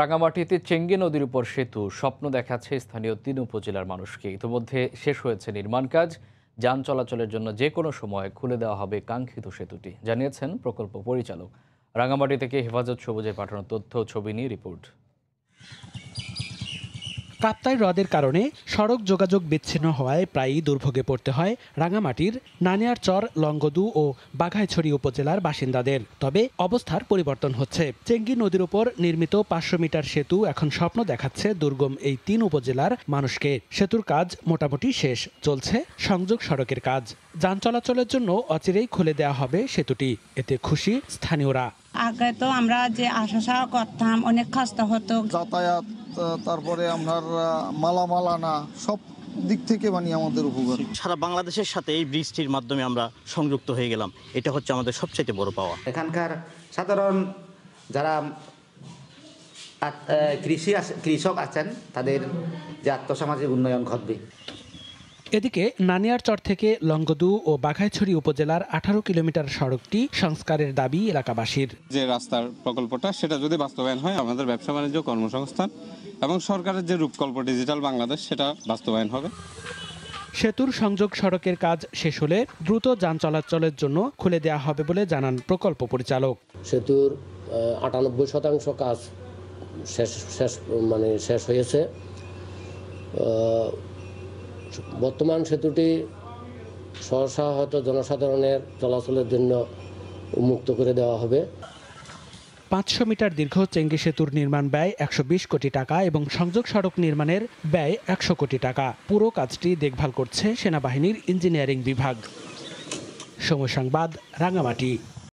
রাঙামাটিতে চেঙ্গে নদীর উপর সেতু স্বপ্ন দেখাচ্ছে স্থানীয় তিন উপজেলার মানুষকে ইতিমধ্যে শেষ হয়েছে নির্মাণ কাজ যান চলাচলের জন্য যে কোনো সময় খুলে দেওয়া হবে কাঙ্ক্ষিত সেতুটি জানিয়েছেন প্রকল্প পরিচালক রাঙামাটি থেকে হেফাজত সবুজে পাঠানো তথ্য ছবি নিয়ে রিপোর্ট কাপ্তাই হ্রদের কারণে সড়ক যোগাযোগ বিচ্ছিন্ন হওয়ায় প্রায়ই দুর্ভোগে পড়তে হয় রাঙামাটির নানিয়ার চর লঙ্গদু ও বাঘাইছড়ি উপজেলার বাসিন্দাদের তবে অবস্থার পরিবর্তন হচ্ছে চেঙ্গি নদীর উপর নির্মিত পাঁচশো মিটার সেতু এখন স্বপ্ন দেখাচ্ছে দুর্গম এই তিন উপজেলার মানুষকে সেতুর কাজ মোটামুটি শেষ চলছে সংযোগ সড়কের কাজ যান চলাচলের জন্য অচিরেই খুলে দেওয়া হবে সেতুটি এতে খুশি স্থানীয়রা আগে তো আমরা যে আশা করতাম অনেক কষ্ট হতো যাতায়াত তারপরে আপনার মালা মালানা সব দিক থেকে মানে আমাদের উপকার সারা বাংলাদেশের সাথে এই বৃষ্টির মাধ্যমে আমরা সংযুক্ত হয়ে গেলাম এটা হচ্ছে আমাদের সবচেয়ে বড় পাওয়া এখানকার সাধারণ যারা কৃষি কৃষক আছেন তাদের যে আত্মসামাজিক উন্নয়ন ঘটবে এদিকে চর থেকে লঙ্গদু ও বাঘাইছড়ি উপজেলার আঠারো কিলোমিটার সড়কটি সংস্কারের দাবি এলাকাবাসীর যে রাস্তার প্রকল্পটা সেটা যদি বাস্তবায়ন হয় আমাদের ব্যবসা বাণিজ্য কর্মসংস্থান এবং সরকারের যে রূপকল্প ডিজিটাল বাংলাদেশ সেটা বাস্তবায়ন হবে সেতুর সংযোগ সড়কের কাজ শেষ হলে দ্রুত যান চলাচলের জন্য খুলে দেওয়া হবে বলে জানান প্রকল্প পরিচালক সেতুর আটানব্বই শতাংশ কাজ শেষ শেষ মানে শেষ হয়েছে বর্তমান সেতুটি সহসা হয়তো জনসাধারণের চলাচলের জন্য মুক্ত করে দেওয়া হবে পাঁচশো মিটার দীর্ঘ চেঙ্গি সেতুর নির্মাণ ব্যয় একশো কোটি টাকা এবং সংযোগ সড়ক নির্মাণের ব্যয় একশো কোটি টাকা পুরো কাজটি দেখভাল করছে সেনাবাহিনীর ইঞ্জিনিয়ারিং বিভাগ সময় সংবাদ রাঙামাটি